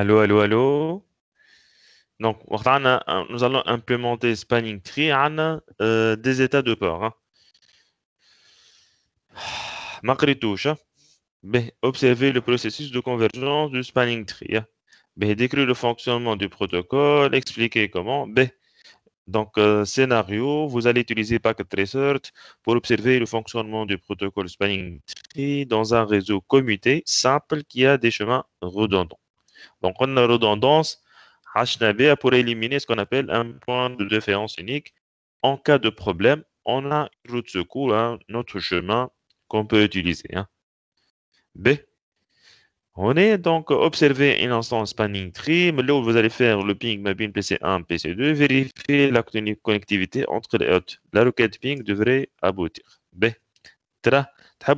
Allô, allô, allô. Donc, euh, nous allons implémenter spanning tree euh, des états de port. Hein. Ma touche hein. observer le processus de convergence du spanning tree hein. décrire le fonctionnement du protocole expliquer comment donc, euh, scénario, vous allez utiliser Packet Tracer pour observer le fonctionnement du protocole Spanning Tree dans un réseau commuté simple qui a des chemins redondants. Donc, on a redondance HNAB pour éliminer ce qu'on appelle un point de déférence unique. En cas de problème, on a une route de secours, hein, autre chemin qu'on peut utiliser. Hein. B. On est donc observé une instance spanning tree. Là où vous allez faire le ping mapping PC1, PC2, vérifier la connectivité entre les hôtes. La requête ping devrait aboutir. B. Tra. Tu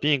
ping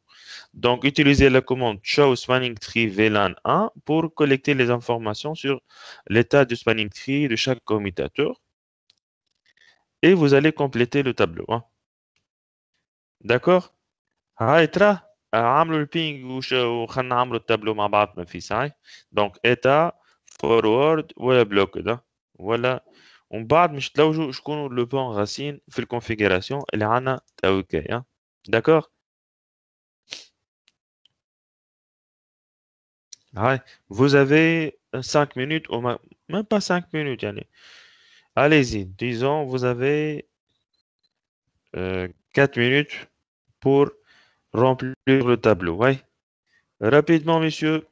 Donc, utilisez la commande show spanning tree VLAN 1 pour collecter les informations sur l'état du spanning tree de chaque commutateur. Et vous allez compléter le tableau. Hein. D'accord عاملوا البينج وخلنا نعملوا le مع بعض Donc, في forward, دونك اتا فورورد ولا بلوكد ولا ومن بعد مش تلوجوا شكون لو بون ana D'accord? Vous avez euh, cinq minutes, ou même pas cinq minutes. Yannick. Allez-y, disons, vous avez euh, quatre minutes pour remplir le tableau. Rapidement, messieurs.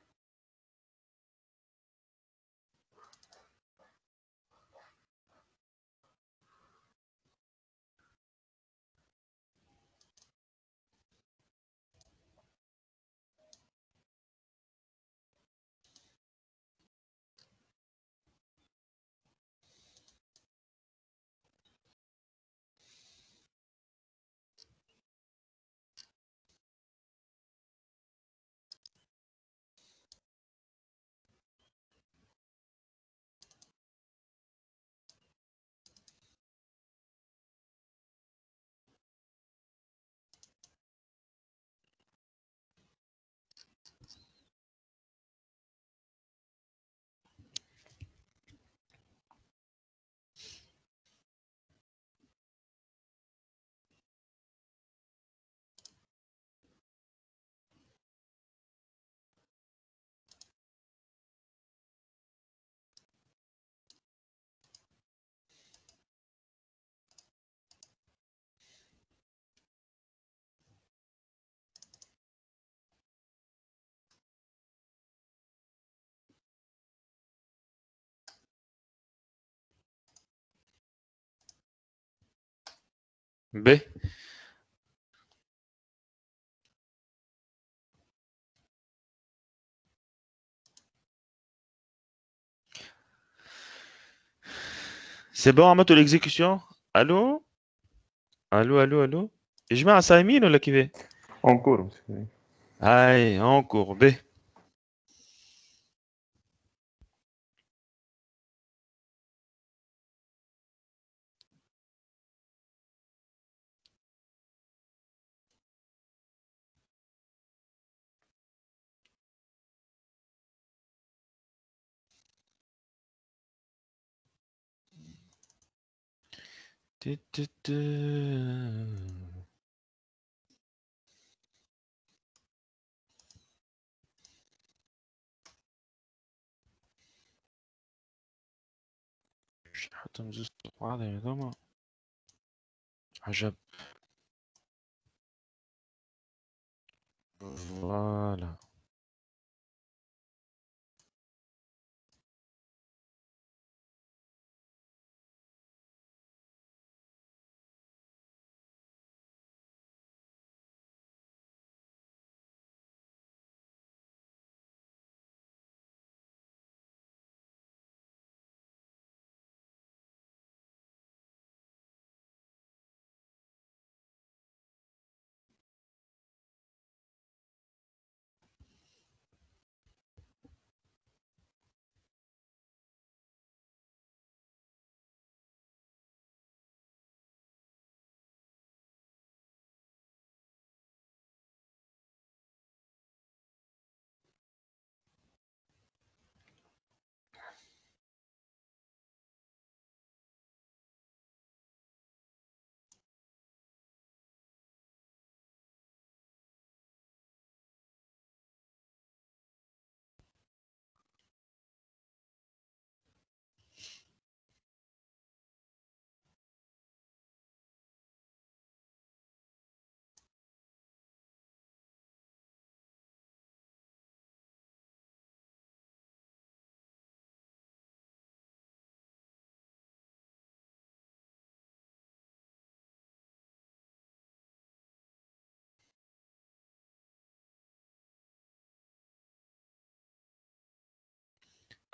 B. C'est bon en mode l'exécution. Allô Allô, allô, allô Et je mets à 5000 ou là qui va En cours. En cours, B. حطهم زوز بعض هذوما عجب فوالا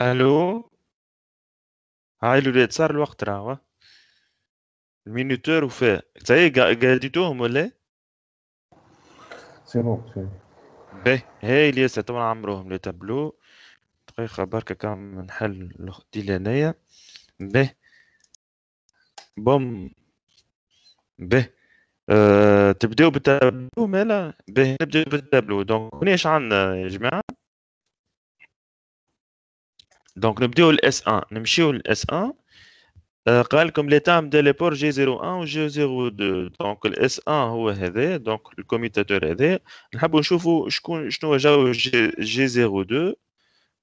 الو هاي الولاد صار الوقت راهو المينيتور وفاء تاي قاديتوهم ولا سي بون سي باهي هاي الياسة تو نعمروهم لي تابلو دقيقة بركة كان نحل الأختي لهنايا باهي بوم باهي أه تبداو بالتابلو مالا باهي نبداو بالتابلو دونك اش عندنا يا جماعة دونك نبداو الاس 1 نمشيو للاس 1 euh, قال لكم لي تام دي لي بور جي 01 و جي 02 دونك الاس 1 هو هذا دونك الكوميتاتور هذا نحبوا نشوفوا شكون شنو جاو جي, 02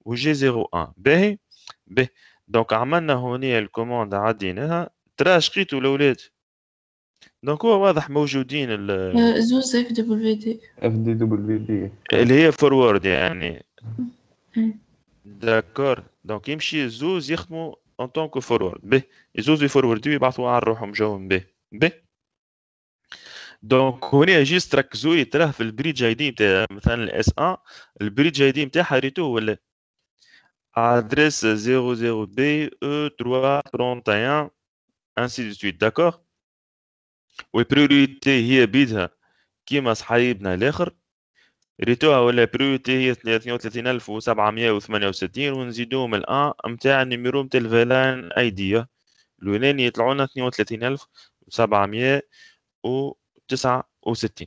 و جي 01 باهي باهي دونك عملنا هوني الكوموند عديناها ترى شقيتو الاولاد دونك هو واضح موجودين ال euh, زوز اف دبليو دي اف دي دبليو دي اللي هي فورورد يعني داكور دونك يمشي زوز يخدموا ان طونكو فورورد به زوز يفوروردوا يبعثوا على روحهم جوهم به به دونك هنا جيست ركزوا لي تراه في البريد جاي دي مثلا الاس 1 البريد جاي دي نتاعها ريتو ولا ادريس 00 بي او 331 ainsi de suite d'accord والبريوريتي هي بيدها كيما صحايبنا الاخر ريتوها ولا بريوتي هي 33768 ونزيدوهم الان نتاع النيميرو نتاع الفيلان ايديا اليوناني يطلعونا 32769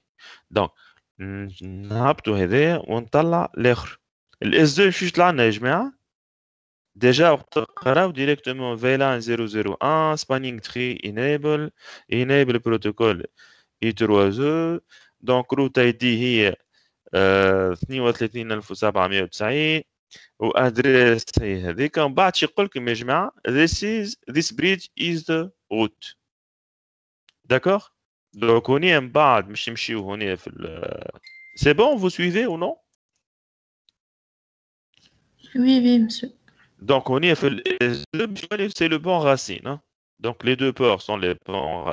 دونك نهبطوا هذا ونطلع الاخر الاس 2 شو طلع لنا يا جماعه ديجا وقت قراو ديريكتومون فيلان 001 سبانينغ تري انيبل انيبل بروتوكول اي 3 e دونك روت اي دي هي c'est bon هذيك suivez ou non the monsieur. Donc, on est C'est le bon racine. Hein. Donc, les deux ports sont les ponts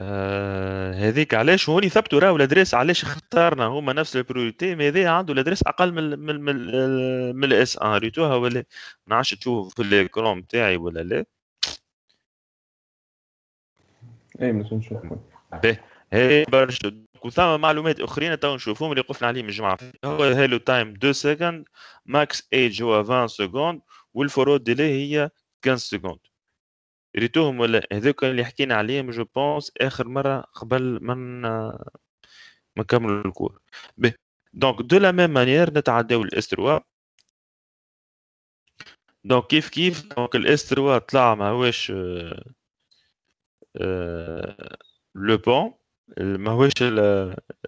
آه، هذيك علاش هوني ثبتوا راهو الادريس علاش اختارنا هما نفس البريوريتي مي هذا عنده الادريس اقل من من من, من الاس ان ريتوها ولا ما عادش تشوف في الكروم تاعي ولا لا اي ما نشوف هي برشا وثما معلومات اخرين تو نشوفهم اللي وقفنا عليهم الجمعه هو هيلو تايم 2 سكند ماكس ايج هو 20 سكوند والفرود ديلي هي 15 سكوند ريتوهم ولا هذوك اللي حكينا عليهم جو بونس اخر مره قبل من ما نكملوا الكور بي دونك دو لا ميم مانيير نتعداو الاستروا دونك كيف كيف دونك الاستروا طلع ما هوش آه، آه، لو بون هوش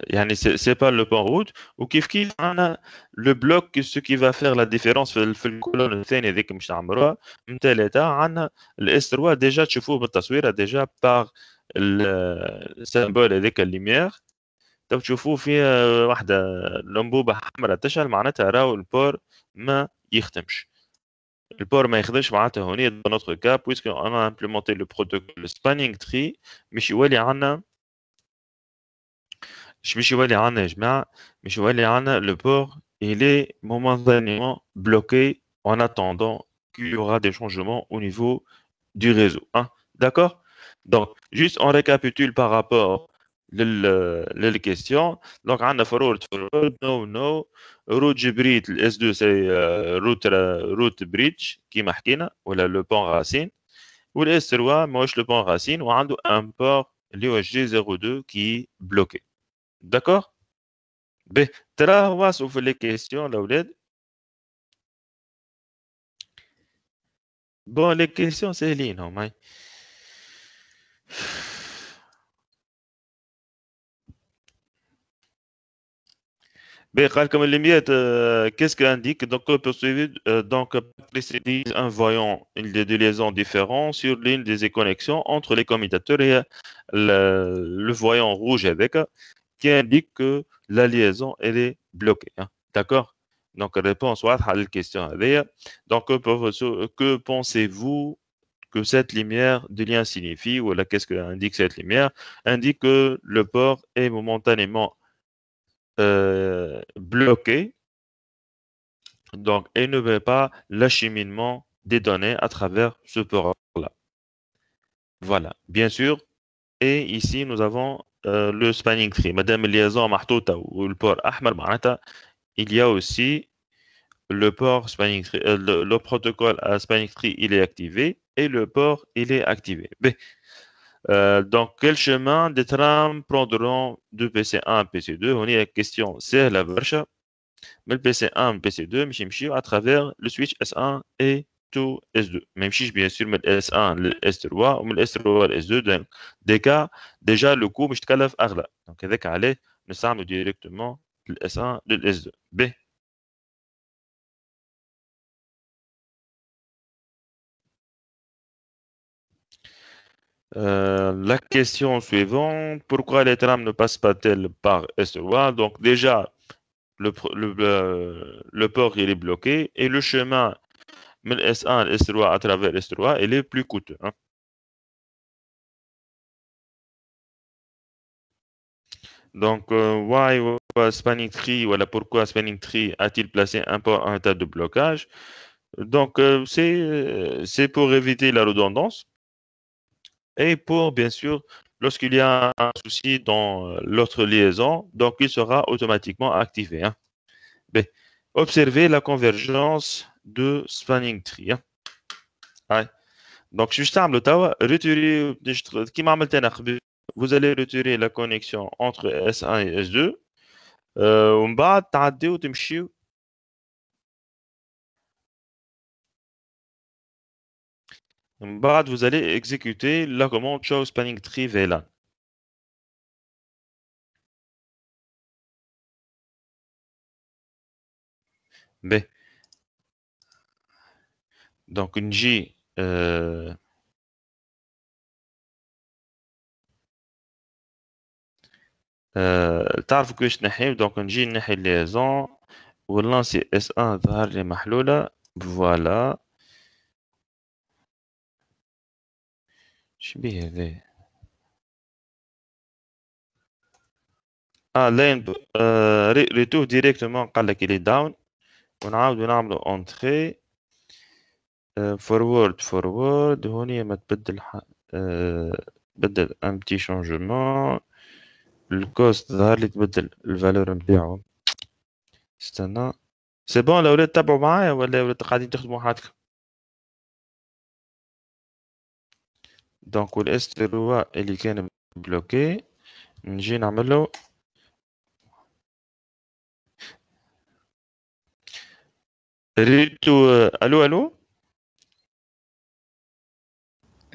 يعني سي با لو بون روت وكيف كيف انا لو بلوك سو كي فافير لا ديفيرونس في, في الكولون الثانيه هذيك باش نعمروها من ثلاثه عندنا الاس 3 ديجا تشوفوه بالتصويره ديجا باغ السامبول هذيك الليميير تو تشوفوه في واحده لمبوبه حمراء تشعل معناتها راهو البور ما يخدمش البور ما يخدمش معناتها هوني دو نوتر كاب بويسكو انا امبليمونتي لو بروتوكول سبانينغ تري مش يولي عندنا Je le port il est momentanément bloqué en attendant qu'il y aura des changements au niveau du réseau. Hein. D'accord Donc, juste on récapitule par rapport à la question, Donc, on a forward, forward, no, no. Euh, route hybride, le S2, c'est route, bridge, qui marquine, ou le pont racine. Ou le S3, moi, le pont racine, ou on a un port, l'UHG02, qui est bloqué. D'accord sur les questions, là, Bon, les questions, c'est mais. Mais, comme les qu'est-ce qu'elle indique Donc, poursuivre, euh, donc précédise un voyant une des liaisons différents sur l'une des connexions entre les commutateurs et euh, le, le voyant rouge avec qui indique que la liaison, elle est bloquée. Hein. D'accord Donc, réponse à la question. Donc, que pensez-vous que cette lumière du lien signifie Ou qu'est-ce que indique cette lumière Indique que le port est momentanément euh, bloqué. Donc, il ne veut pas l'acheminement des données à travers ce port-là. Voilà. Bien sûr, et ici, nous avons euh, le spanning tree. Madame liaison ou le port il y a aussi le port spanning tree, euh, le, protocole à spanning tree, il est activé et le port, il est activé. Euh, dans donc, quel chemin des trams prendront de PC1 à PC2 On est la question, c'est la version. Mais le PC1 PC2, à travers le switch S1 et S2. Même si je bien sûr mets S1 le S3 ou le S3 S2. Donc, des déjà le coût, je te calme à Donc, avec Allez, nous sommes directement S1 le S2. B. Euh, la question suivante, pourquoi les trams ne passent pas par S3 Donc déjà, le, le, euh, le port il est bloqué et le chemin mais S1 et S3 à travers S3, il est plus coûteux. Hein. Donc, euh, why spanning tree, voilà pourquoi spanning tree a-t-il placé un, en état de blocage Donc, euh, euh, c'est pour éviter la redondance et pour, bien sûr, lorsqu'il y a un souci dans l'autre liaison, donc il sera automatiquement activé. Hein. Ben, observez la convergence de spanning tree hein. donc juste à retirer vous allez retirer la connexion entre S1 et S2 euh, vous allez exécuter la commande show spanning tree VLAN. B. Donc, une J. Tafkush n'aim, donc une J les liaison. Ou l'ancien S1 dans aller mahloula. Voilà. Je suis bien. Ah, l'aim, retour directement quand il est down. On a un arbre d'entrée. فورورد فورورد هوني ما تبدل ح... أه... بدل ان بتي شونجمون الكوست ظهر لي تبدل الفالور نتاعو استنى سي بون الاولاد تبعو معايا ولا الاولاد قاعدين تخدموا حالكم دونك والاس تروا اللي كان بلوكي نجي نعملو ريتو الو الو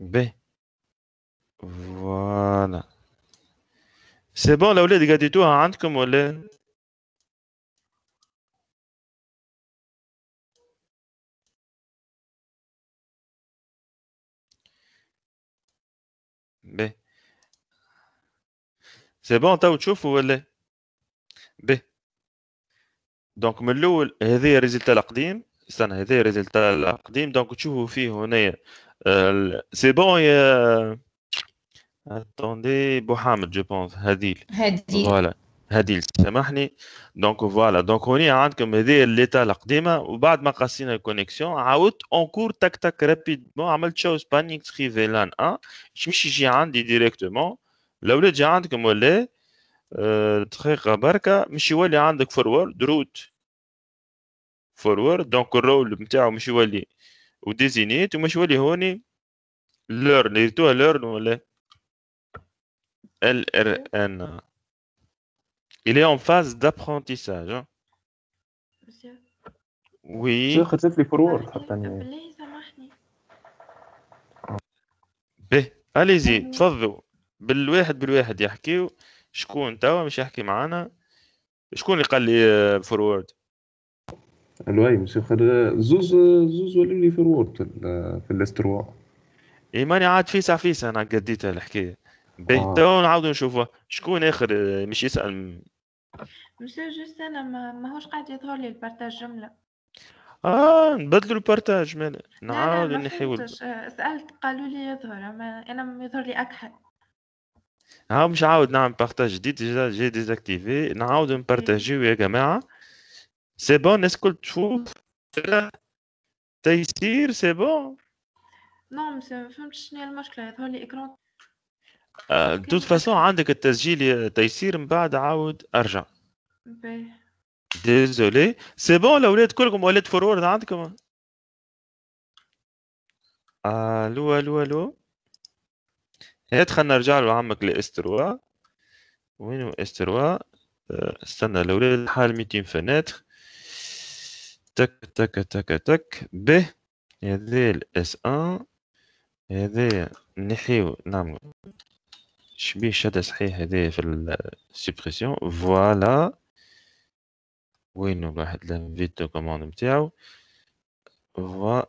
به فوالا سي بون الاولاد قديتوها عندكم ولا به سي بون تو تشوفوا ولا به دونك من الاول هذه ريزلتا القديم استنى هذه ريزلتا القديم دونك تشوفوا فيه هنايا Euh, c'est bon, il y a... attendez, Bohamed, je pense, Hadil. Hadil. Voilà. هديل سامحني دونك فوالا دونك هوني عندكم هذه الليتا القديمه وبعد ما قصينا الكونيكسيون عاودت اونكور تك تك رابيدمون عملت شو سبانينغ سكريفي لان ان مش يجي عندي ديريكتومون الاولاد جا عندكم ولا دقيقه بركه مش يولي عندك فورورد روت فورورد دونك الرول نتاعو مش يولي وديزينيت ومش شو اللي هوني ليرن ريتوها ليرن ولا ال ار ان Il est en phase d'apprentissage. Hein. سامحني به اليزي تفضلوا بالواحد بالواحد يحكيو شكون توا مش يحكي معانا شكون اللي قال لي فورورد الواي مش خد زوز زوز ولا لي الورد في الاستروا ايماني عاد فيسع فيسع انا قديتها الحكايه باهي تو نعاودو نشوفوها شكون اخر آه، مش يسال مش جوست انا ماهوش قاعد يظهر لي البارتاج جمله اه نبدلوا البارتاج مالا نعاود نحيو سالت قالوا لي يظهر اما انا ما يظهر لي اكحل ها مش عاود نعمل بارتاج جديد جديد ديزاكتيفي نعاود نبارتاجيو يا جماعه سي بون اسكو تشوف تيسير سي بون نو ما فهمتش شنو هي المشكله يظهر لي اكرون دوت فاسون عندك التسجيل تيسير من بعد عاود ارجع ديزولي سي بون الاولاد كلكم ولات فورورد عندكم الو الو الو هات خلينا نرجع له عمك لاستروا وينو استروا استنى الاولاد حال 200 فناتر تك تك تك تك به هذه الاس ان هذه نحيو نعملو شبيه شاده صحيح هذه في السبريسيون فوالا وين واحد لانفيتو كوموند نتاعو و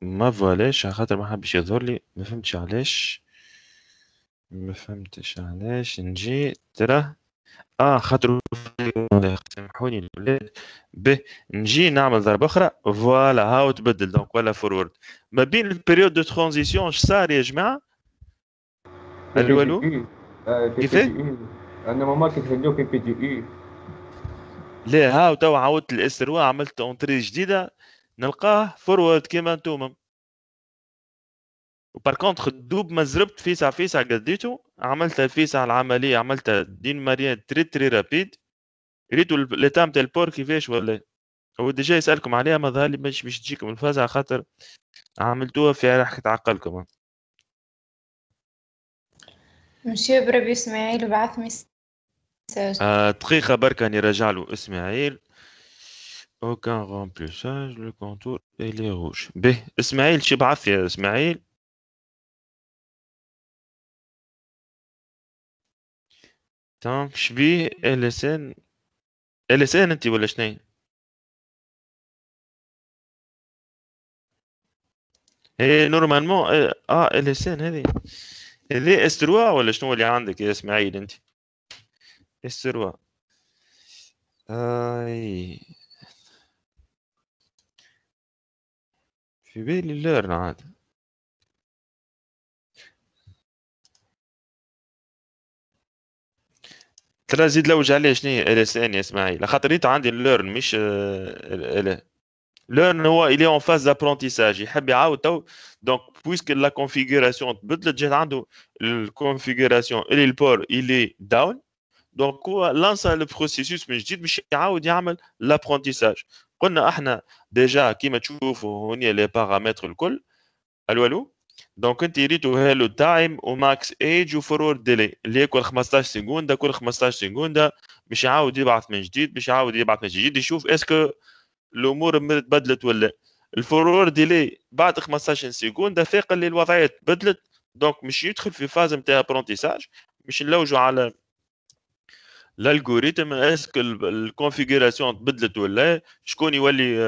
ما فوالاش خاطر ما حبش يظهر لي ما فهمتش علاش ما فهمتش علاش نجي تراه اه خاطر سامحوني الاولاد به نجي نعمل ضربه اخرى فوالا هاو تبدل دونك ولا فورورد ما بين البيريود دو ترانزيسيون اش صار يا جماعه؟ الو الو كيف انا ما ماركت في بي دي اي لا هاو تو عاودت الاس 3 عملت اونتري جديده نلقاه فورورد كيما انتم وبار كونتخ دوب ما زربت فيسع فيسع قديتو عملت فيسع العمليه عملتها دين ماريا تري تري رابيد ريتو ليتام تاع البور كيفاش ولا هو ديجا يسالكم عليها ما ظهر لي مش باش تجيكم الفازعه خاطر عملتوها في راح تعقلكم مشي بربي اسماعيل وبعث ميساج آه دقيقة بركة راجع له اسماعيل اوكان غومبليساج لو كونتور اي لي روج به اسماعيل شي بعث يا اسماعيل تمام شبيه ال ال اس ان اس ان انت ولا شنو هي إيه، نورمالمون إيه، اه ال اس ان هذه هذه 3 ولا شنو اللي عندك يا اسماعيل انت 3 اي في بالي ليرن عاد ترى زيد لوج عليه شنو هي ال اس ان يا اسماعيل خاطر انت عندي ليرن مش آه، ليرن هو الي اون فاز دابرونتيساج يحب يعاود تو دونك بويسك لا كونفيغوراسيون تبدلت جات عنده الكونفيغوراسيون الي البور الي داون دونك هو لانسا البروسيسوس من جديد باش يعاود يعمل لابرونتيساج قلنا احنا ديجا كيما تشوفوا هوني لي باغامتر الكل الو الو دونك انت ريتو هالو تايم وماكس ايج وفرور ديلي اللي ياكل 15 سكوندا كل 15 سكوندا باش يعاود يبعث من جديد باش يعاود يبعث من جديد يشوف اسكو الامور بدلت ولا الفرور ديلي بعد 15 سكوندا فاق اللي الوضعيه تبدلت دونك مش يدخل في فاز نتاع ابرونتيساج مش نلوجو على الالغوريتم اسكو الكونفيغوراسيون تبدلت ولا شكون يولي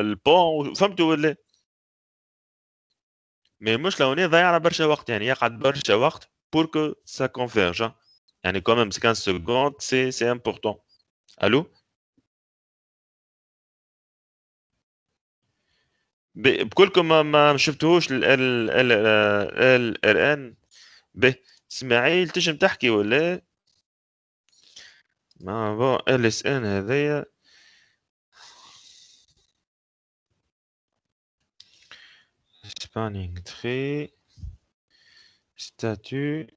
البون فهمتوا ولا مي المشكله هنا ضيعنا برشا وقت يعني يقعد برشا وقت بور كو سا كونفيرج يعني ميم 15 سكوند سي سي امبورتون الو بكلكم ما, ما شفتوهوش ان به اسماعيل تجم تحكي ولا ما بون ال اس ان هذيا spanning tree, statut,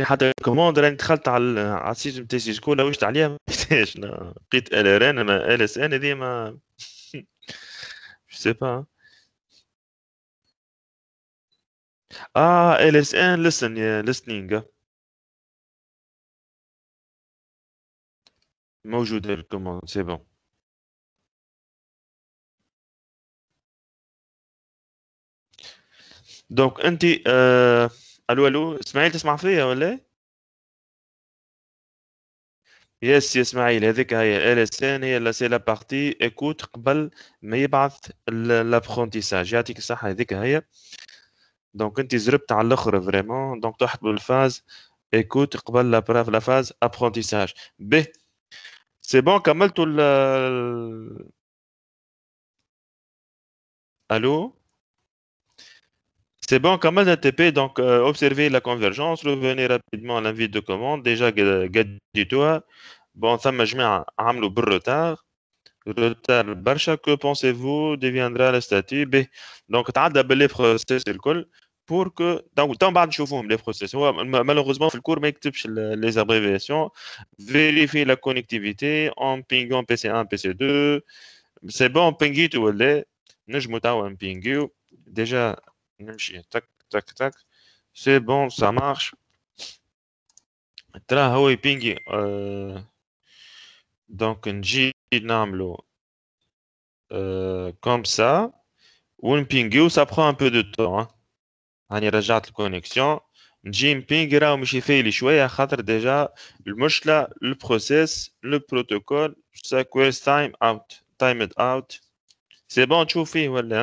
حتى كوموند راني دخلت على على السيت نتاع سيسكو وشت عليها ما لقيتهاش لقيت ال ار ان ال اس ان هذه ما جو سي با اه ال اس ان لسن لسنينغ موجوده الكوموند سي بون دونك انت آه الو الو اسماعيل تسمع فيا ولا يس إيه؟ يا اسماعيل هذيك هي ال اس ان هي سي لا بارتي ايكوت قبل ما يبعث لابرونتيساج يعطيك الصحه هذيك هي دونك انت زربت على الاخر فريمون دونك تحط بالفاز ايكوت قبل لا لا فاز ابرونتيساج به سي بون كملتوا ال الو C'est bon, comme ATP, donc euh, observez la convergence, revenez rapidement à l'invite de commande, déjà du toi. Bon, ça m'a le retard. retard برشا que pensez-vous deviendra le statut B donc تعدى processus process processus pour que donc تو les process malheureusement le cours ما les abréviations Vérifiez la connectivité en pingant PC1 PC2 c'est bon pingue tout je نجمو en déjà tac tac tac c'est bon ça marche tra e pingi ping euh, donc un jinamlo euh, comme ça ou un ping ça prend un peu de temps hein n'y rajoute la connexion jim ping les choix et à khater déjà le mushla le process le protocole ça coûte time out timed out c'est bon tu fais voilà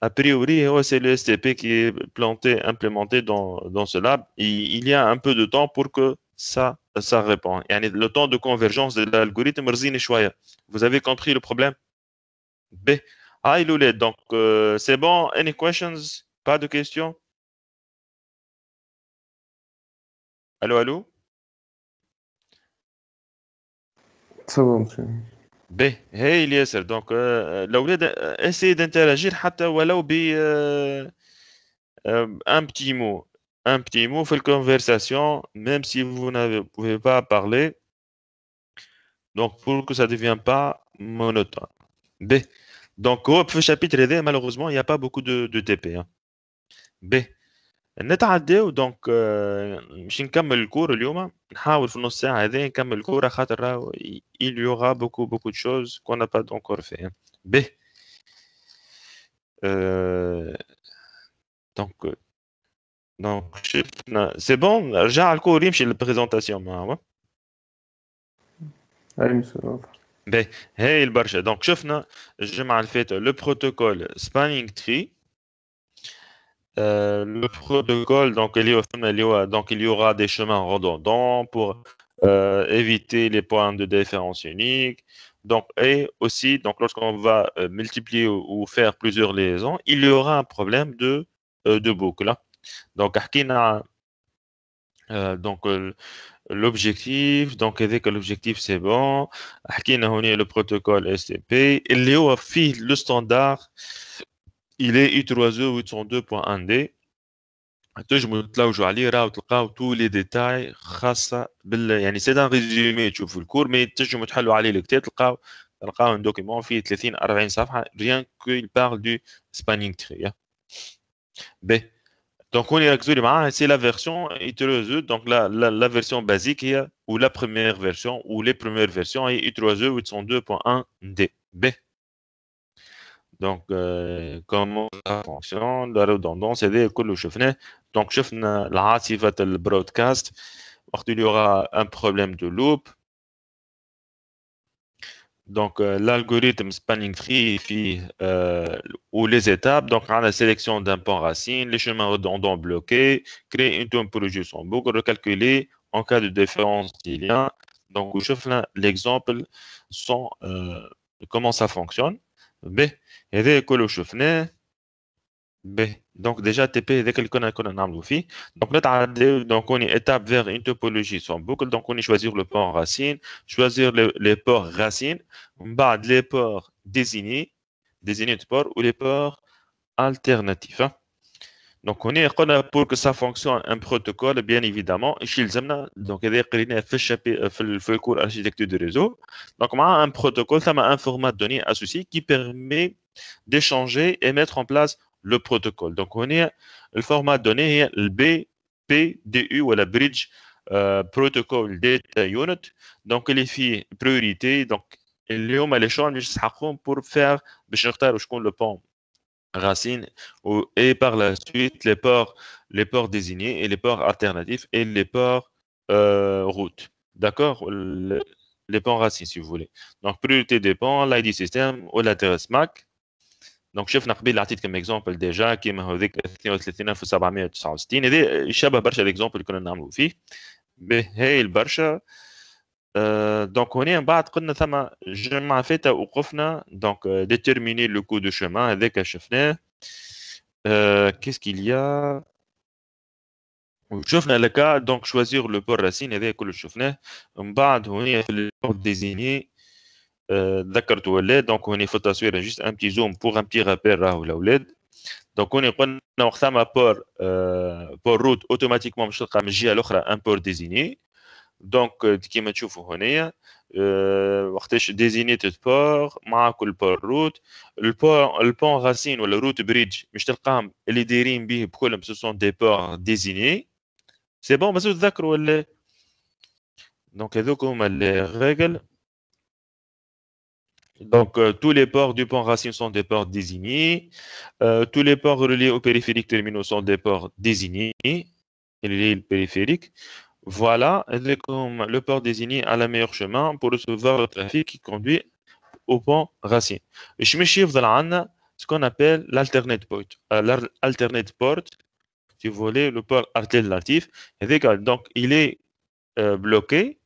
a priori, c'est le STP qui est planté, implémenté dans, ce lab, il y a un peu de temps pour que ça, ça répond. Et le temps de convergence de l'algorithme, vous avez compris le problème B. Ah, il Donc, euh, c'est bon. Any questions Pas de questions Allô, allô va, monsieur B. Hey, yes, sir. Donc, euh, euh, euh, essayez d'interagir. Un petit mot. Un petit mot. Faites conversation, même si vous ne pouvez pas parler. Donc, pour que ça ne devienne pas monotone. B. Donc, au chapitre d malheureusement, il n'y a pas beaucoup de TP. Hein. B. نتعداو دونك باش نكمل الكور اليوم نحاول في النص ساعه هذه نكمل الكوره خاطر راهو il y aura beaucoup beaucoup de choses qu'on n'a pas encore fait به دونك دونك شفنا سي بون رجع الكور يمشي للبريزونتاسيون معاه ب هاي البرشه دونك شفنا الجمعه اللي فاتت لو بروتوكول سبانينغ تري euh, le protocole, donc il, y donc il y aura des chemins redondants pour euh, éviter les points de différence unique. Donc, et aussi, donc lorsqu'on va euh, multiplier ou, faire plusieurs liaisons, il y aura un problème de, de boucle. Hein. Donc, Arkina, donc l'objectif, donc dès que l'objectif c'est bon, Arkina, on le protocole STP, et y a le standard il est u 3 e 8021 Je là je vais aller, à tous les détails. C'est un résumé, tu le cours, mais je le là où je y a un document qui rien qu'il parle du spanning hein. B. Donc, on est actuellement, c'est la version u e, donc la, version basique, ou la première version, ou les premières versions, e d B. Donc, euh, comment ça fonctionne La redondance, c'est que le chefnet. Donc, chefnet, la le broadcast. Il y aura un problème de loop. Donc, euh, l'algorithme spanning tree euh, ou les étapes. Donc, à la sélection d'un pont racine, les chemins redondants bloqués, créer une tourne pour le boucle, recalculer en cas de différence des liens. Donc, je l'exemple sont comment ça fonctionne et que déjà شفناه b donc déjà tp بي هذاك اللي كنا كنا نعملوا donc donc on est étape vers une topologie sans boucle donc on y choisir le port racine choisir les, ports racines bas les ports désignés désignés de port ou les ports alternatifs hein. Donc, on est pour que ça fonctionne un protocole, bien évidemment. Donc, le euh, cours architecture de réseau. Donc, on a un protocole, ça un format de données associé qui permet d'échanger et mettre en place le protocole. Donc, on est le format de données, le BPDU ou la Bridge euh, Protocol Data Unit. Donc, les filles priorité. Donc, il y a juste يسحقهم pour pour le pont racine et par la suite les ports, les ports désignés et les ports alternatifs et les ports euh, routes. D'accord Les ports racines, si vous voulez. Donc, priorité des ports, l'ID system ou l'adresse MAC. دونك شفنا قبيل عطيت كم exemple qui كيما هذيك 32769 هذا un برشا الاكزومبل اللي كنا que فيه un exemple euh, donc on est en peu de chemin. Je m'affiche donc euh, déterminer le coût de chemin avec un chefne. Euh, qu'est-ce qu'il y a? On chefne le cas donc choisir le port racine avec le chefne. Un peu de désigner d'accord tout le donc on est faut assurer juste un petit zoom pour un petit rappel à vous Donc on est quand on a fait port pour route automatiquement je crois un port désigné donc qui met toujours honnêtement quand ils désignent des ports, maqu au port route, le port le pont racine ou le route bridge, je te le ce sont des ports désignés. c'est bon, mais je vous dis que donc donc c'est les règles. donc tous les ports du pont racine sont des ports désignés, euh، tous les ports reliés au périphérique terminaux sont des ports désignés, le périphérique voilà comme le port désigné à la meilleure chemin pour recevoir le trafic qui conduit au pont racine. Je me chiffre ce qu'on appelle l'alternate port. Euh, l'alternate port, si vous voulez, le port alternatif. Donc, il est euh, bloqué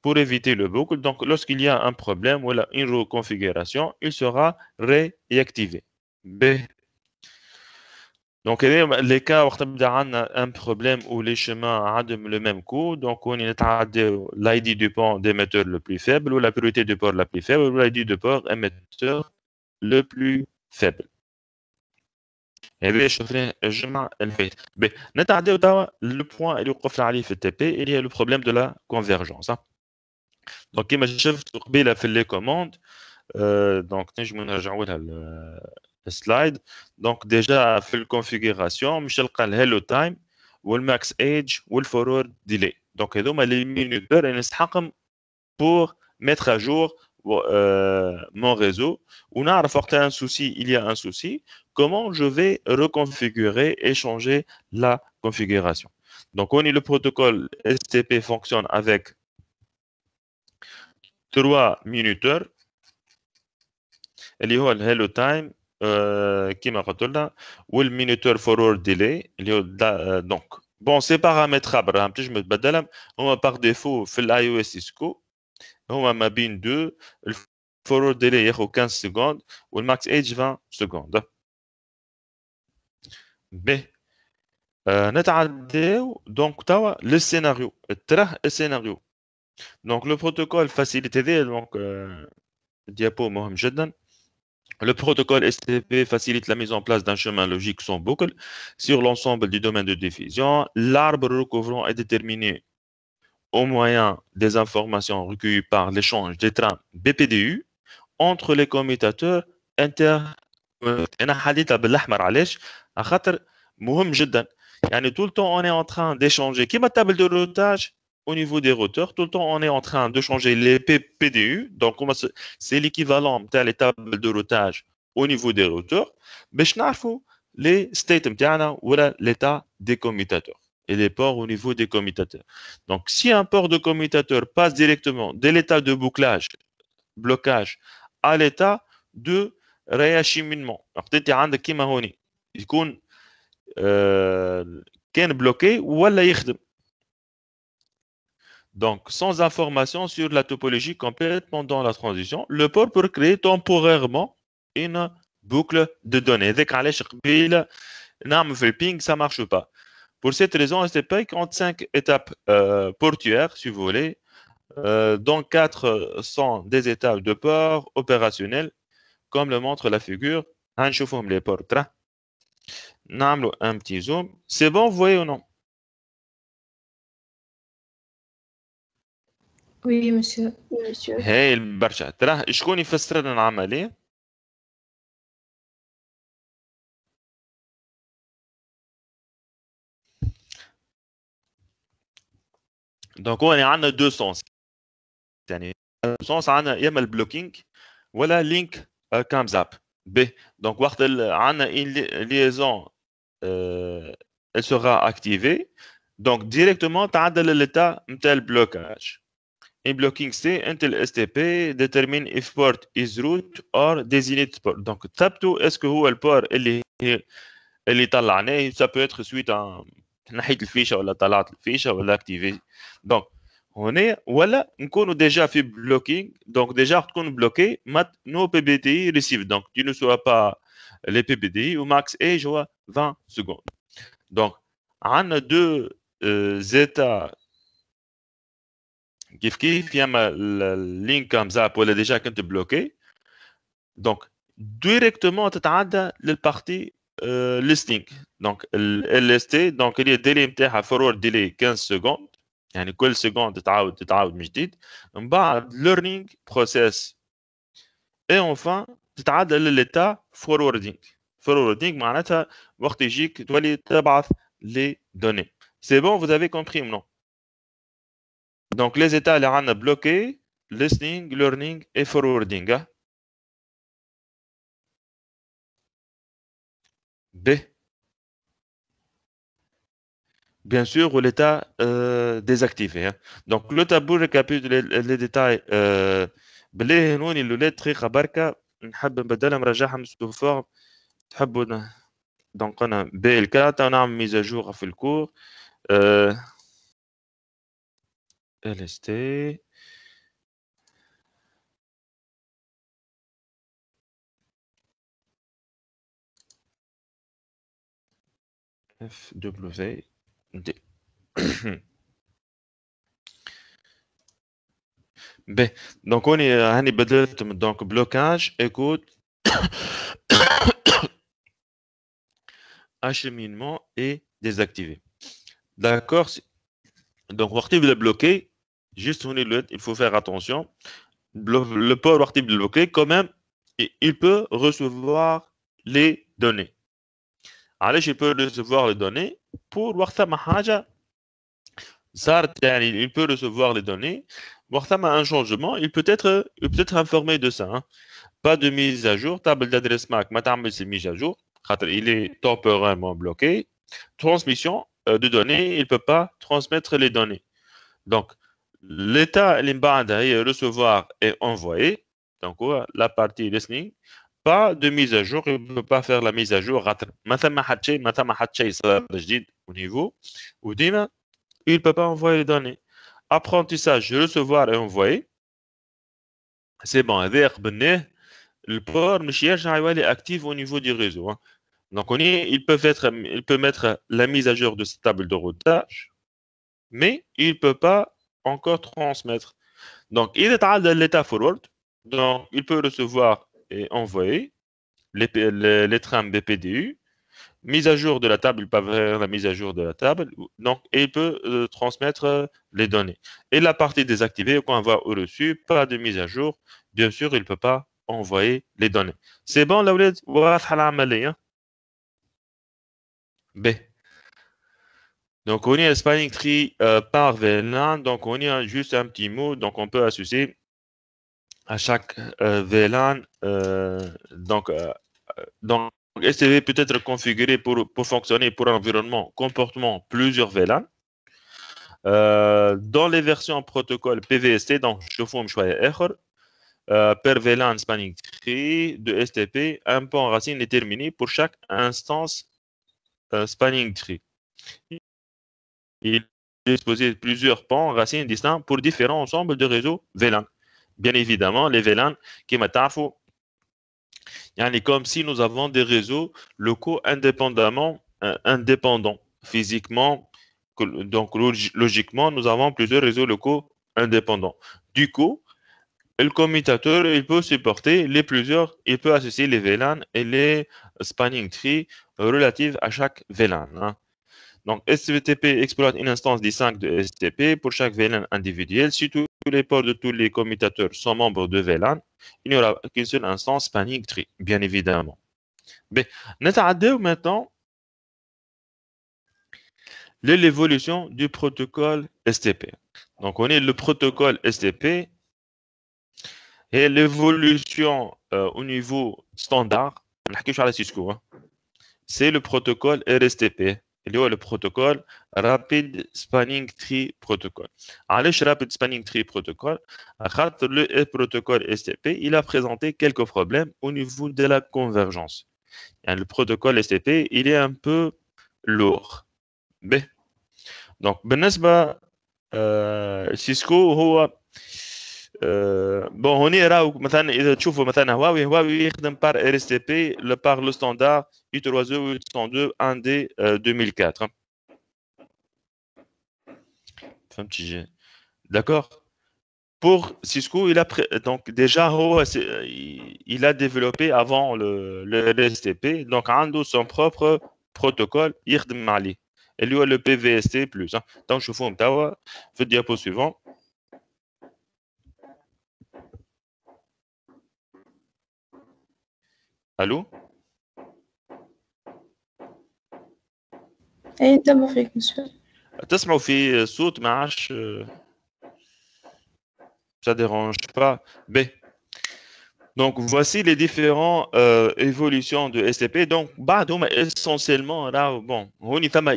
pour éviter le boucle. Donc, lorsqu'il y a un problème ou une reconfiguration, il sera réactivé. B. Donc, les cas où on a un problème où les chemins ont le même coût, donc on a l'ID du pont d'émetteur le plus faible, ou la priorité du port la plus faible, ou l'ID du port émetteur le plus faible. Et bien, je ferai le point et le problème de TP, il y a le problème de la convergence. Hein. Donc, je vais les commandes. Euh, donc, je euh, vais slide donc déjà configuration configuration Michel time, le max age, age forward forward Donc Donc, donc les مينيتور اللي comme pour mettre à jour euh, mon réseau. On a un souci, il y a un souci. Comment je vais reconfigurer et changer la configuration Donc, on est le protocole STP fonctionne avec trois minuteurs. Et il y a le hello time, euh, qui m'a retourné là ou le minuteur forer delay euh, donc bon, c'est paramétrable. Je me bade à l'amour par défaut. Fait l'iOS Cisco ou à ma bine de forer delay au 15 secondes ou le max h 20 secondes. B euh, n'est pas donc toi le scénario et très scénario donc le protocole facilité des diapos. Mohamedan. Le protocole STP facilite la mise en place d'un chemin logique sans boucle sur l'ensemble du domaine de diffusion. L'arbre recouvrant est déterminé au moyen des informations recueillies par l'échange des trains BPDU entre les commutateurs inter tout le temps on est en train d'échanger qui ma table de routage, au niveau des routeurs, tout le temps, on est en train de changer les PDU. Donc, c'est l'équivalent de les tables de routage au niveau des routeurs. Mais je les states ou l'état des commutateurs et les ports au niveau des commutateurs. Donc, si un port de commutateur passe directement de l'état de bouclage, blocage, à l'état de réacheminement, il euh, bloqué ou il donc, sans information sur la topologie complète pendant la transition, le port peut créer temporairement une boucle de données. Dès qu'un le ping, ça marche pas. Pour cette raison, STP compte cinq étapes euh, portuaires, si vous voulez, euh, dont quatre sont des étapes de port opérationnelles, comme le montre la figure. les un petit zoom. C'est bon, vous voyez ou non وي مسيو وي برشا تراه شكون يفسر لنا العمليه دونك هو عندنا دو سونس يعني سونس عندنا يا اما البلوكينغ ولا لينك كامز اب به دونك وقت عندنا اون ليزون elle sera activée donc تعدل l'état نتاع البلوكاج In blocking un tel STP détermine if port is root or designated port. Donc, tap tout est-ce que le port est l'année Ça peut être suite à la fiche ou la la fiche ou l'activer. Donc, on est, voilà, on a déjà fait blocking. Donc, déjà, on a bloqué nos PBTI received. Donc, tu ne sois pas les PBTI ou max et je 20 secondes. Donc, on a deux euh, états il y a link ça déjà bloqué. Donc directement, tu as le partie listing. Donc lst. Donc il est délimité à forward délai 15 secondes. quelle seconde Tu tu as learning process. Et enfin, tu as l'état forwarding. Forwarding, données. C'est bon, vous avez compris, non donc, les états, les ont bloqués, listening, learning et forwarding. Hein. B. Bien sûr, l'état euh, désactivé. Hein. Donc, le tableau récapitule les, les détails. Euh, on a الاولاد mise à jour à nous court. Le à jour le Euh... LST. FWD. B. Donc, on est à un hein, donc blocage, écoute, acheminement et désactivé. D'accord Donc, vous êtes le bloquer juste il faut faire attention. Le, le port bloqué, quand même, il peut recevoir les données. Allez, je peux recevoir les données pour il peut recevoir les données. un changement, il peut être, il peut être informé de ça. Hein. Pas de mise à jour, table d'adresse MAC, c'est mise à jour. Il est temporairement bloqué. Transmission euh, de données, il ne peut pas transmettre les données. Donc, l'état est recevoir et envoyer, donc la partie listening, pas de mise à jour, il ne peut pas faire la mise à jour. au niveau, ou il ne peut pas envoyer les données. Apprentissage, recevoir et envoyer, c'est bon, le port, est actif au niveau du réseau. Hein. Donc, on est, il peut mettre la mise à jour de cette table de routage, mais il ne peut pas encore transmettre. Donc, il est à l'état forward, donc il peut recevoir et envoyer les, les, BPDU, mise à jour de la table, il peut faire la mise à jour de la table, donc, et il peut euh, transmettre euh, les données. Et la partie désactivée, on voit au reçu, pas de mise à jour, bien sûr, il ne peut pas envoyer les données. C'est bon, Laouled hein? B. Donc on a un spanning tree euh, par VLAN. Donc on a juste un petit mot. Donc on peut associer à chaque euh, VLAN. Euh, donc, donc STV peut être configuré pour, fonctionner pour environnement comportement plusieurs VLAN. dans les versions protocole PVST, donc je vous per VLAN spanning tree de STP, un pont racine est terminé pour chaque instance spanning tree. Il disposait de plusieurs ponts racines distincts pour différents ensembles de réseaux VLAN. Bien évidemment, les VLAN, qui est comme si nous avons des réseaux locaux indépendamment, euh, indépendants. Physiquement, donc logiquement, nous avons plusieurs réseaux locaux indépendants. Du coup, le commutateur, il peut supporter les plusieurs, il peut associer les VLAN et les spanning trees relatives à chaque VLAN. Hein. Donc, SVTP exploite une instance des 5 de STP pour chaque VLAN individuel. Si tous les ports de tous les commutateurs sont membres de VLAN, il n'y aura qu'une seule instance Panic Tree, bien évidemment. Mais, ben, nous maintenant l'évolution du protocole STP. Donc, on est le protocole STP et l'évolution euh, au niveau standard, on hein, c'est le protocole RSTP, le protocole rapide Spanning Tree protocol. Alors, Rapid Spanning Tree protocole à le protocole STP, il a présenté quelques problèmes au niveau de la convergence. le protocole STP, il est un peu lourd. Mais donc, بالنسبة euh, Cisco, هو بون هوني راهو مثلا اذا تشوفوا مثلا هواوي هواوي يخدم بار ار اس par le بار لو ستاندار اي 302 1 دي 2004 d'accord جي داكور Pour Cisco, il a donc déjà euh, il a développé avant le, le RSTP, donc Ando son propre protocole IRDMALI. Et lui, le PVST. Plus, hein. Donc, je vous fais le diapo suivant. et اي ندبر فيك مسيو تسمعوا في صوت ما ça dérange pas B ben, donc voici les différentes euh, évolutions de STP. Donc, bah, donc essentiellement, là, bon,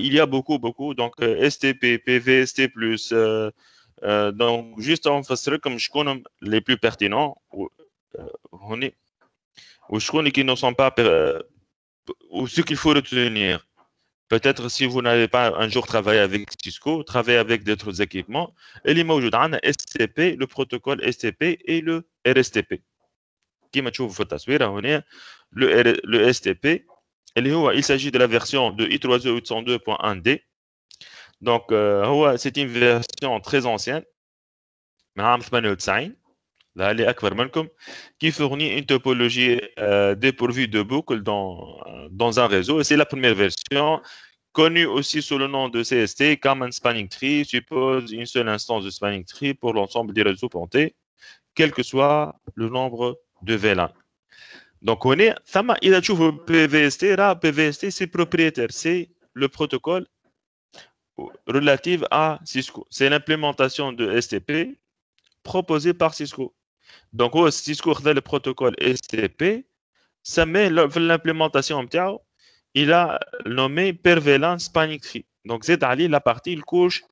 il y a beaucoup, beaucoup. Donc, euh, STP, PVST+, euh, donc juste en face comme je connais les plus pertinents, on est ou qui ne sont pas euh, ou ce qu'il faut retenir. Peut-être si vous n'avez pas un jour travaillé avec Cisco, travaillé avec d'autres équipements. Et les STP, le protocole STP et le RSTP. Qui m'a hein, le, le STP. Il s'agit de la version de i 3 8021 e d Donc, euh, c'est une version très ancienne qui fournit une topologie euh, dépourvue de boucle dans, dans un réseau. Et c'est la première version, connue aussi sous le nom de CST, Common spanning tree, suppose une seule instance de spanning tree pour l'ensemble des réseaux plantés, quel que soit le nombre de VLAN. Donc on est, il a toujours PVST, là, PVST, c'est propriétaire, c'est le protocole relatif à Cisco. C'est l'implémentation de STP proposée par Cisco. Donc, au discours de le protocole SCP, ça met l'implémentation, il a nommé Pervalent Spanning Tree. Donc, c'est d'aller la partie, il couche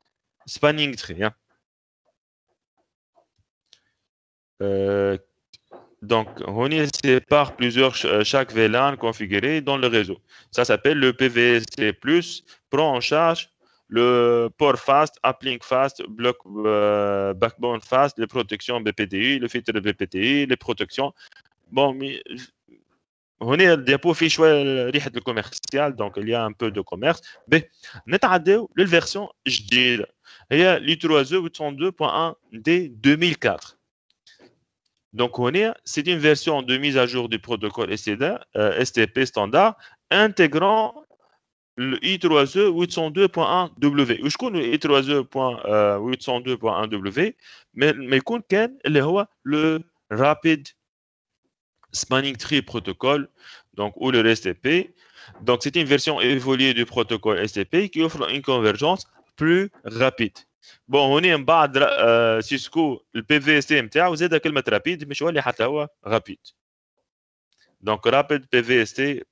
Spanning Tree. Hein. Euh, donc, on y sépare plusieurs, euh, chaque VLAN configuré dans le réseau. Ça s'appelle le PVC+, prend en charge le port fast, uplink fast, block euh, backbone fast, les protections BPTI, le filtre BPTI, les protections. Bon, mais هنا pas fait شويه de commercial, donc il y a un peu de commerce mais version version et جديده هي a 3 802.1 des 2004 Donc, on est, c'est une version de mise à jour du protocole STP euh, standard intégrant le i3e 802.1w connais i3e 802.1w mais يكون كان le هو le spanning tree protocol donc ou le RSTP donc c'est une version évoluée du protocole STP qui offre une convergence plus rapide bon on est en bas de euh, cisco le PVST, vous زاد كلمه à rapide, mais mais حتى هو rapide Donc, rapide rapide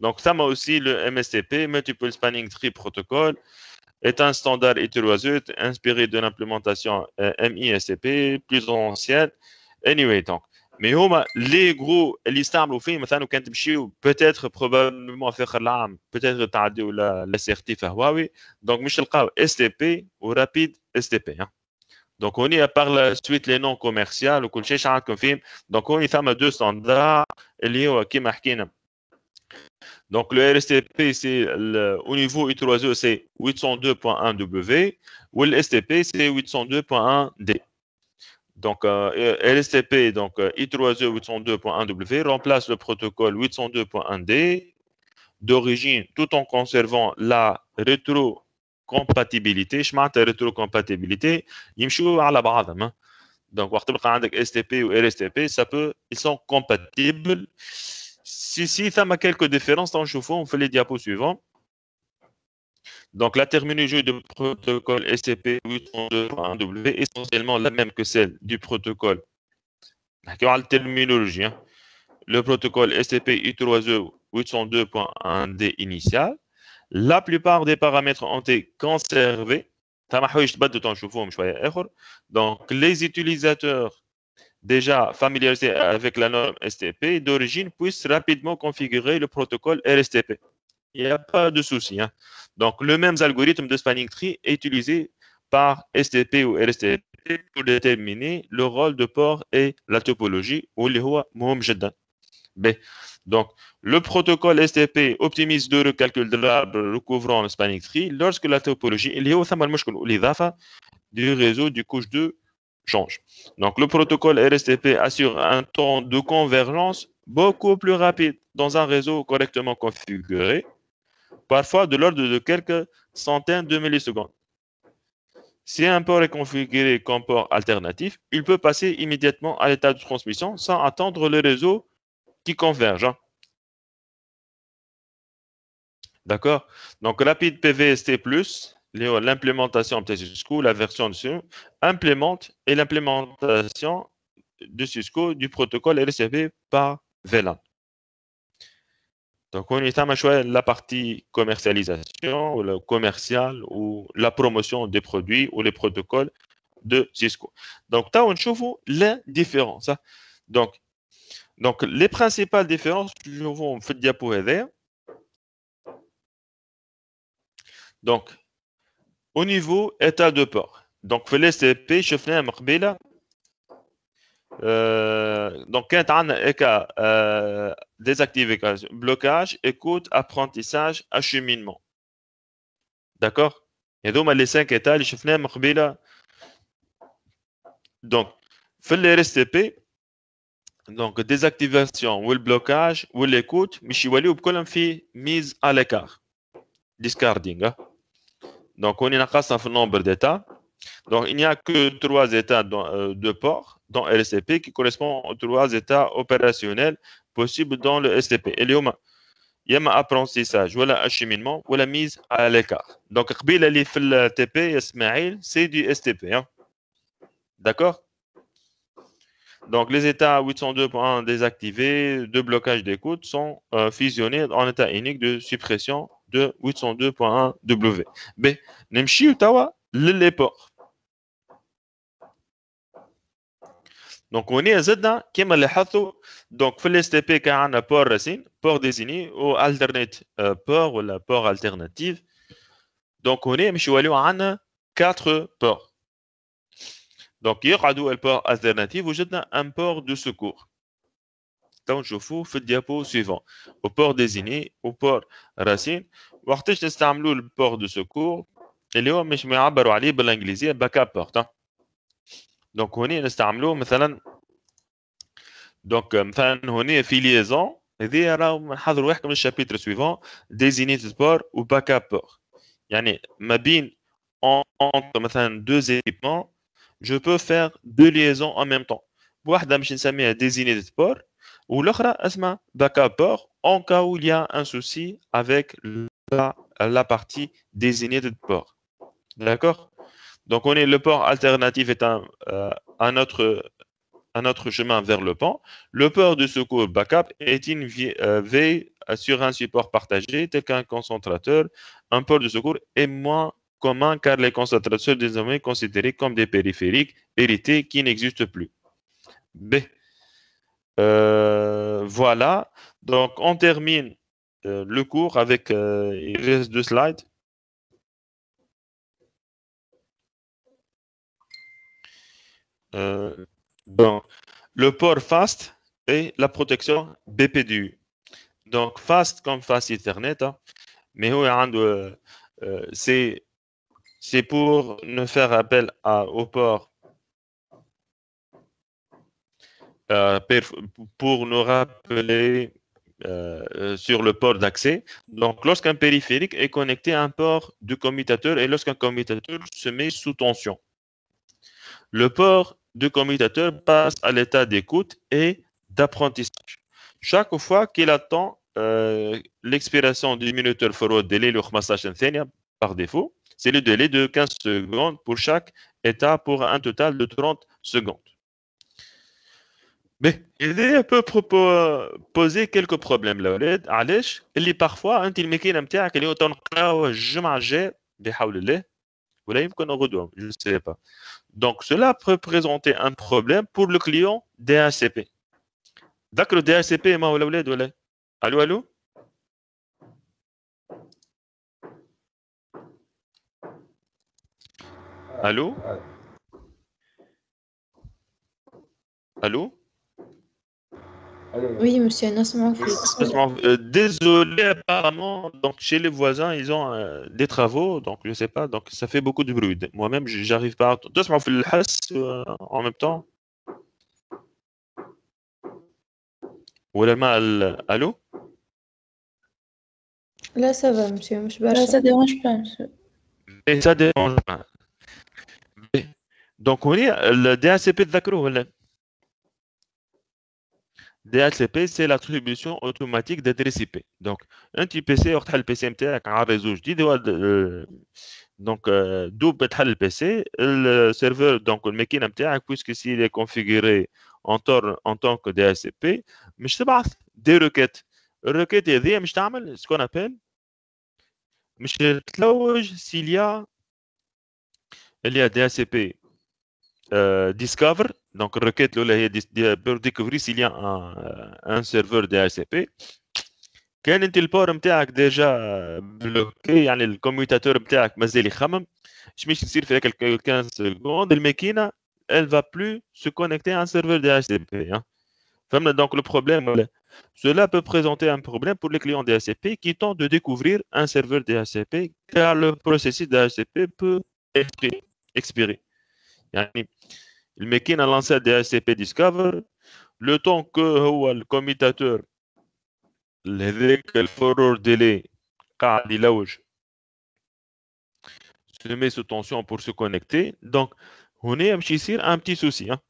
donc, ça m'a aussi le MSTP, Multiple Spanning Tree Protocol, est un standard hétéroiseux inspiré de l'implémentation euh, MISTP plus ancienne. Anyway, donc. Mais les gros, les stables, peut-être probablement faire l'âme, peut-être tarder ou la certif Huawei. Hein. Donc, Michel STP ou rapide STP. Hein. Donc, on y a par la suite les noms commerciaux, le coulché, chacun film. Donc, on y a deux standards, liés à qui donc, le RSTP, c'est au niveau I3E, c'est 802.1W, ou le STP, c'est 802.1D. Donc, euh, RSTP, donc euh, I3E 802.1W, remplace le protocole 802.1D d'origine tout en conservant la rétrocompatibilité. Je la rétrocompatibilité. à la rétrocompatibilité. Hein. Donc, STP ou RSTP, ça peut, ils sont compatibles. Si, si, ça m'a quelques différences, dans le on fait les diapos suivants. Donc, la terminologie du protocole SCP 802.1W est essentiellement la même que celle du protocole. La terminologie, hein. le protocole SCP 802.1D initial. La plupart des paramètres ont été conservés. Donc, les utilisateurs déjà familiarisé avec la norme STP d'origine puisse rapidement configurer le protocole RSTP. Il n'y a pas de souci. Hein. Donc, le même algorithme de spanning tree est utilisé par STP ou RSTP pour déterminer le rôle de port et la topologie ou les B. Donc, le protocole STP optimise deux recalculs de l'arbre recouvrant le spanning tree lorsque la topologie est liée au du réseau du couche 2 change. Donc le protocole RSTP assure un temps de convergence beaucoup plus rapide dans un réseau correctement configuré, parfois de l'ordre de quelques centaines de millisecondes. Si un port est configuré comme port alternatif, il peut passer immédiatement à l'état de transmission sans attendre le réseau qui converge. D'accord Donc rapide PVST+, l'implémentation de Cisco, la version de Cisco, implémente et l'implémentation de Cisco du protocole RCP par VLAN. Donc, on est à la partie commercialisation, ou le commercial, ou la promotion des produits ou les protocoles de Cisco. Donc, là, on trouve les différences. Hein. Donc, donc, les principales différences, je vous fais diapo Donc, au niveau état de port. Donc, fait SCP, je marbella. Euh, donc, euh, quand on a désactivé blocage, écoute, apprentissage, acheminement. D'accord Et donc, les cinq états, les chauffer un marbella. Donc, le RSTP, donc désactivation ou le blocage ou l'écoute, mais je mise à l'écart. Discarding. Hein. Donc, on est en nombre d'États. Donc, il n'y a que trois États euh, de port dans LCP qui correspondent aux trois États opérationnels possibles dans le STP. Et il y a un apprentissage, ou acheminement, ou la mise à l'écart. Donc, le TP, c'est du STP. Hein. D'accord Donc, les États 802.1 désactivés de blocage d'écoute sont euh, fusionnés en État unique de suppression w mais ben, WB. Nemchi Utawa, les ports. Donc, on est à Zedna, qui est Donc, في Donc, FLSTP, qui a port racine, port désigné, ou alternate euh, port, ou la port alternative. Donc, on est à quatre ports. Donc, il y a un port alternatif, ou un port de secours fais في diapo suivant au port désigné au port راسين وقتاش نستعملوا البور دو سكور اللي هو مش معبروا عليه بالانجليزيه باك اب بورت دونك هنا مثلا دونك مثلا في راهو نحضروا واحد ديزيني اب يعني ما بين مثلا deux équipements je peux faire deux liaisons en même temps بواحده نسميها ديزيني sport ou l'autre asma backup en cas où il y a un souci avec la, partie désignée de port. D'accord Donc on est le port alternatif est un, euh, un autre un autre chemin vers le pont. Le port de secours backup est une V euh, veille sur un support partagé tel qu'un concentrateur. Un port de secours est moins commun car les concentrateurs sont désormais considérés comme des périphériques hérités qui n'existent plus. B. Euh, voilà. Donc, on termine euh, le cours avec. les euh, il deux slides. donc, le port FAST et la protection BPDU. Donc, FAST comme FAST Ethernet, hein, mais hein, c'est pour ne faire appel à, au port Euh, pour nous rappeler euh, euh, sur le port d'accès. Donc, lorsqu'un périphérique est connecté à un port du commutateur et lorsqu'un commutateur se met sous tension, le port du commutateur passe à l'état d'écoute et d'apprentissage. Chaque fois qu'il attend l'expiration du minuteur forward délai, le par défaut, c'est le délai de 15 secondes pour chaque état pour un total de 30 secondes. Mais il peut poser quelques problèmes là, Oled. Alish, il est parfois hein, un petit mec qui est un autant que je mangeais des haouls. Vous voyez, qu'on redoute, je ne sais pas. Donc, cela peut présenter un problème pour le client DACP. D'accord, DACP, moi, vous voulez, vous Allô, allô? Allô? Allô? Oui, monsieur, un euh, désolé, apparemment, donc chez les voisins, ils ont euh, des travaux, donc je sais pas, donc ça fait beaucoup de bruit. Moi-même, j'arrive pas à euh, en même temps. allô Là, ça va, monsieur. ça dérange pas, monsieur. Et ça dérange pas. Donc, on est euh, le DACP de Dakar, DHCP, c'est l'attribution automatique d'adresse IP. Donc, un PC, on un PC un réseau. Je dis euh, donc euh, double le PC, le serveur donc le machine puisque s'il est configuré en, en tant que DHCP, sais passe des requêtes. est des, مش تعمل ce qu'on appelle مش s'il y a il y a DHCP euh, discover découvrir s'il الاولى هي euh, un serveur un serveur ان il دي اي le port كان انت البور نتاعك ديجا بلوكي يعني je نتاعك مازال يخمم شميش يصير في quelques 15 سكوند الماكينه elle va plus se connecter à un serveur DHCP. Hein. Donc le problème, cela peut présenter un problème pour les clients DHCP qui tentent de découvrir un serveur DHCP car le processus DHCP peut expirer. Il a lancé DHCP Discover, le temps que le commutateur que le le se met sous tension pour se connecter. Donc, on est un petit souci. Hein.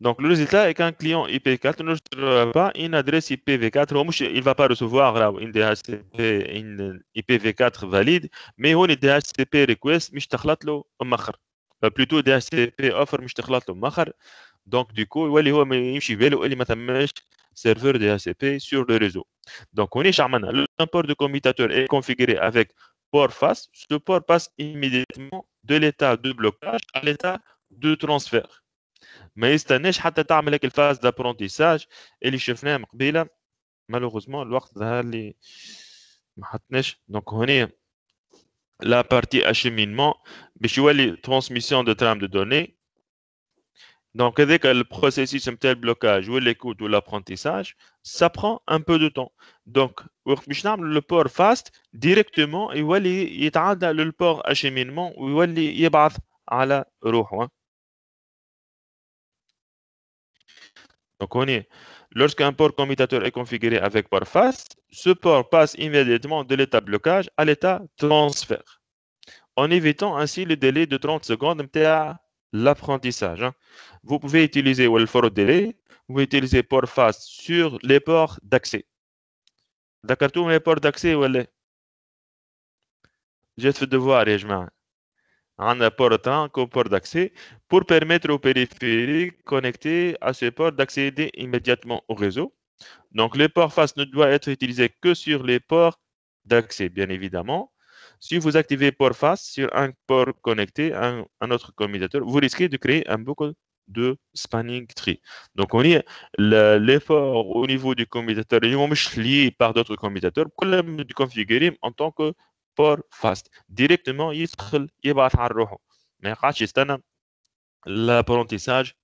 Donc, le résultat est qu'un client IP4 ne recevra pas une adresse IPv4. Il ne va pas recevoir une, DHCP, une IPv4 valide, mais on est DHCP request, plutôt DHCP offre je structure de marché donc du coup il est homogène chez vous il est maintenant serveur DHCP sur le réseau donc on est charmant le port de commutateur est configuré avec port face ce port passe immédiatement de l'état de blocage à l'état de transfert mais est-ce que j'ai pas terminé quelque phase d'apprentissage et les cheveux ne me malheureusement le reste de la nuit est-ce que donc on est la partie acheminement, les transmission de trames de données. Donc, que le processus un tel blocage ou l'écoute ou l'apprentissage, ça prend un peu de temps. Donc, le port fast directement, il est à le port acheminement ou il est à la hein. Donc, on est. Lorsqu'un port commutateur est configuré avec port face, ce port passe immédiatement de l'état blocage à l'état transfert, en évitant ainsi le délai de 30 secondes à l'apprentissage. Hein. Vous pouvez utiliser le for delay, vous pouvez utiliser port face sur les ports d'accès. D'accord, tous les ports d'accès, ou les... Je devoir, et un important port d'accès pour permettre aux périphériques connectés à ce port d'accéder immédiatement au réseau. Donc, le port face ne doit être utilisé que sur les ports d'accès, bien évidemment. Si vous activez port face sur un port connecté à un, autre commutateur, vous risquez de créer un beaucoup de spanning tree. Donc, on est l'effort au niveau du commutateur, il est lié par d'autres commutateurs, pour le configurer en tant que Port fast directement il يبعث عن à l'apprentissage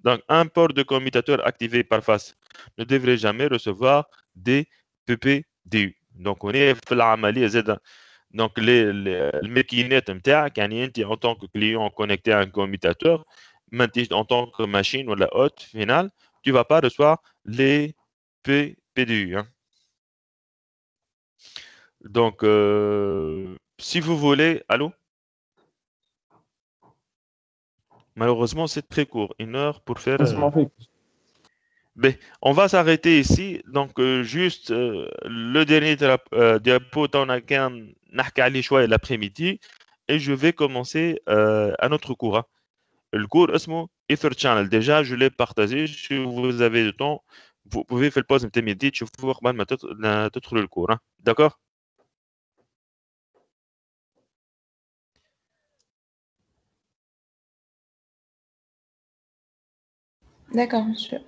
donc un port de commutateur activé par face ne devrait jamais recevoir des PPDU donc on est في donc les, machines الماكينات en tant que client connecté à un commutateur en tant que machine ou la hôte finale tu vas pas recevoir les PPDU hein. Donc, euh, si vous voulez, allô Malheureusement, c'est très court, une heure pour faire. Euh, Mais ben, on va s'arrêter ici. Donc, euh, juste le dernier diapo, on a qu'un choix l'après-midi. Et je vais commencer à notre cours. Hein. Le cours, Ether Channel. Déjà, je l'ai partagé. Si vous avez le temps, vous pouvez faire le pause midi, tu vois, le cours. Hein. D'accord D'accord, monsieur.